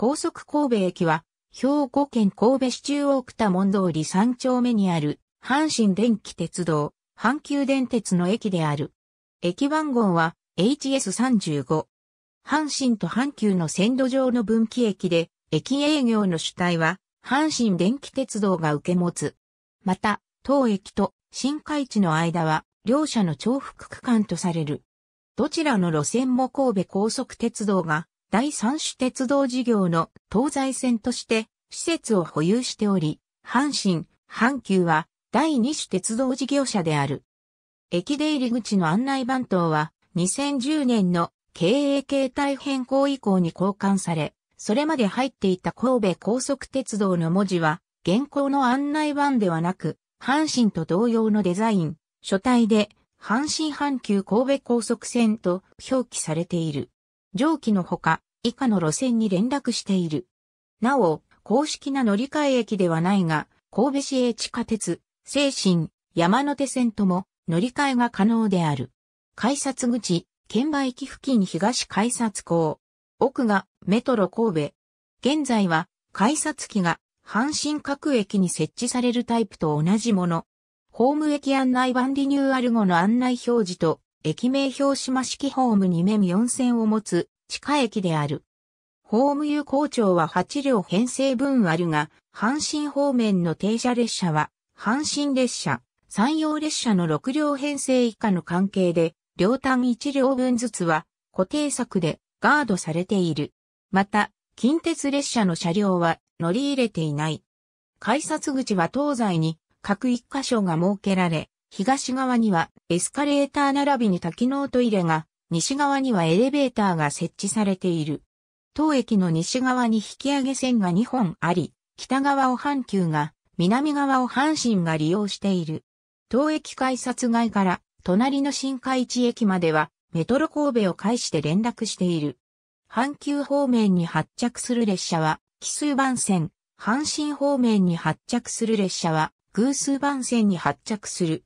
高速神戸駅は、兵庫県神戸市中央区門通り3丁目にある、阪神電気鉄道、阪急電鉄の駅である。駅番号は HS35。阪神と阪急の線路上の分岐駅で、駅営業の主体は、阪神電気鉄道が受け持つ。また、当駅と新海地の間は、両社の重複区間とされる。どちらの路線も神戸高速鉄道が第三種鉄道事業の東西線として施設を保有しており、阪神、阪急は第二種鉄道事業者である。駅出入り口の案内番等は2010年の経営形態変更以降に交換され、それまで入っていた神戸高速鉄道の文字は現行の案内板ではなく、阪神と同様のデザイン、書体で阪神阪急神戸高速線と表記されている。上記のほか、以下の路線に連絡している。なお、公式な乗り換え駅ではないが、神戸市営地下鉄、静新、山手線とも乗り換えが可能である。改札口、券売機付近東改札港。奥がメトロ神戸。現在は改札機が阪神各駅に設置されるタイプと同じもの。ホーム駅案内版リニューアル後の案内表示と駅名標島式ホームに面4線を持つ地下駅である。ホーム有効庁は8両編成分あるが、阪神方面の停車列車は、阪神列車、山陽列車の6両編成以下の関係で、両端1両分ずつは固定策でガードされている。また、近鉄列車の車両は乗り入れていない。改札口は東西に各1箇所が設けられ、東側にはエスカレーター並びに多機能トイレが、西側にはエレベーターが設置されている。当駅の西側に引き上げ線が2本あり、北側を阪急が、南側を阪神が利用している。当駅改札外から隣の新海地駅まではメトロ神戸を介して連絡している。阪急方面に発着する列車は奇数番線、阪神方面に発着する列車は偶数番線に発着する。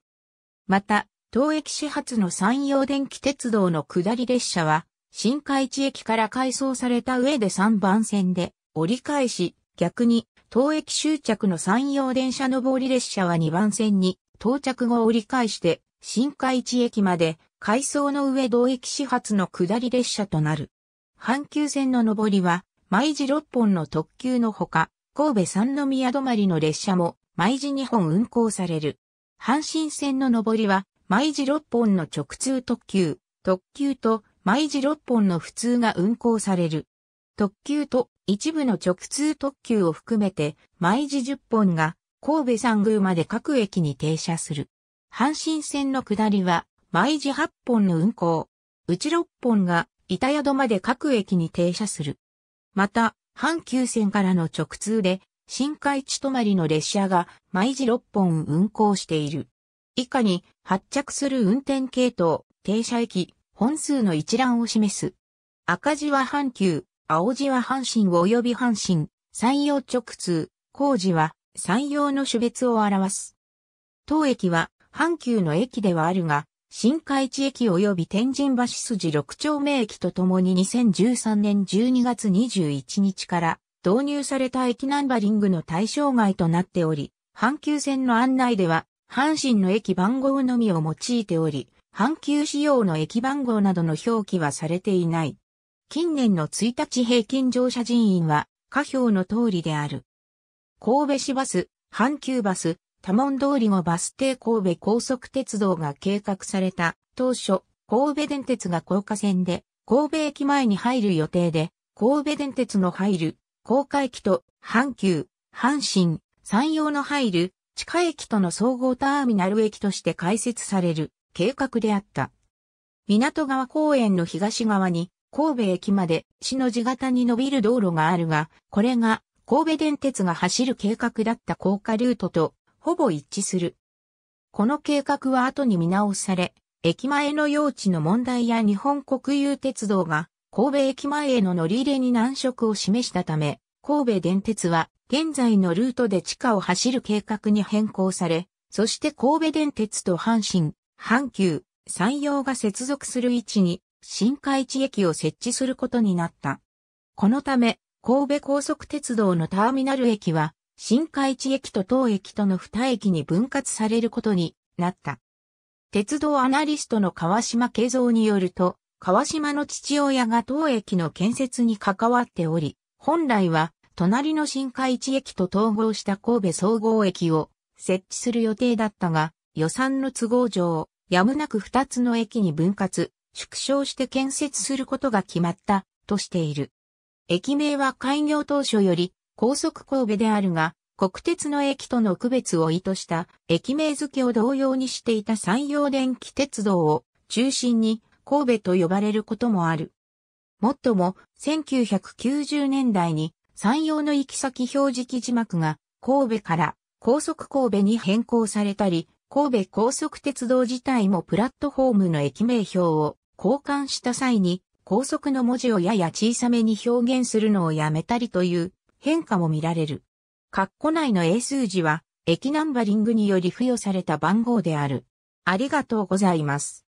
また、当駅始発の山陽電気鉄道の下り列車は、新海地駅から改装された上で3番線で折り返し、逆に、当駅終着の山陽電車上り列車は2番線に到着後折り返して、新海地駅まで改装の上同駅始発の下り列車となる。阪急線の上りは、毎時6本の特急のほか、神戸三宮止まりの列車も毎時2本運行される。阪神線の上りは、毎時6本の直通特急、特急と毎時6本の普通が運行される。特急と一部の直通特急を含めて、毎時10本が神戸三宮まで各駅に停車する。阪神線の下りは、毎時8本の運行。うち6本が板宿まで各駅に停車する。また、阪急線からの直通で、深海地止まりの列車が毎時6本運行している。以下に発着する運転系統、停車駅、本数の一覧を示す。赤字は阪急、青字は阪神及び阪神、山陽直通、工事は山陽の種別を表す。当駅は阪急の駅ではあるが、新海地駅及び天神橋筋6丁目駅とともに2013年12月21日から導入された駅ナンバリングの対象外となっており、阪急線の案内では、阪神の駅番号のみを用いており、阪急仕様の駅番号などの表記はされていない。近年の1日平均乗車人員は、下表の通りである。神戸市バス、阪急バス、多門通り後バス停神戸高速鉄道が計画された当初、神戸電鉄が高架線で、神戸駅前に入る予定で、神戸電鉄の入る高架駅と阪急、阪神、山陽の入る地下駅との総合ターミナル駅として開設される計画であった。港川公園の東側に神戸駅まで市の地型に伸びる道路があるが、これが神戸電鉄が走る計画だった高架ルートとほぼ一致する。この計画は後に見直され、駅前の用地の問題や日本国有鉄道が神戸駅前への乗り入れに難色を示したため、神戸電鉄は現在のルートで地下を走る計画に変更され、そして神戸電鉄と阪神、阪急、山陽が接続する位置に新海地駅を設置することになった。このため、神戸高速鉄道のターミナル駅は、新海地駅と当駅との二駅に分割されることになった。鉄道アナリストの川島慶三によると、川島の父親が当駅の建設に関わっており、本来は隣の新海地駅と統合した神戸総合駅を設置する予定だったが、予算の都合上、やむなく2つの駅に分割、縮小して建設することが決まったとしている。駅名は開業当初より高速神戸であるが、国鉄の駅との区別を意図した駅名付けを同様にしていた山陽電気鉄道を中心に神戸と呼ばれることもある。もっとも、1990年代に山陽の行き先表示記字幕が神戸から高速神戸に変更されたり、神戸高速鉄道自体もプラットフォームの駅名表を交換した際に高速の文字をやや小さめに表現するのをやめたりという変化も見られる。括弧内の英数字は駅ナンバリングにより付与された番号である。ありがとうございます。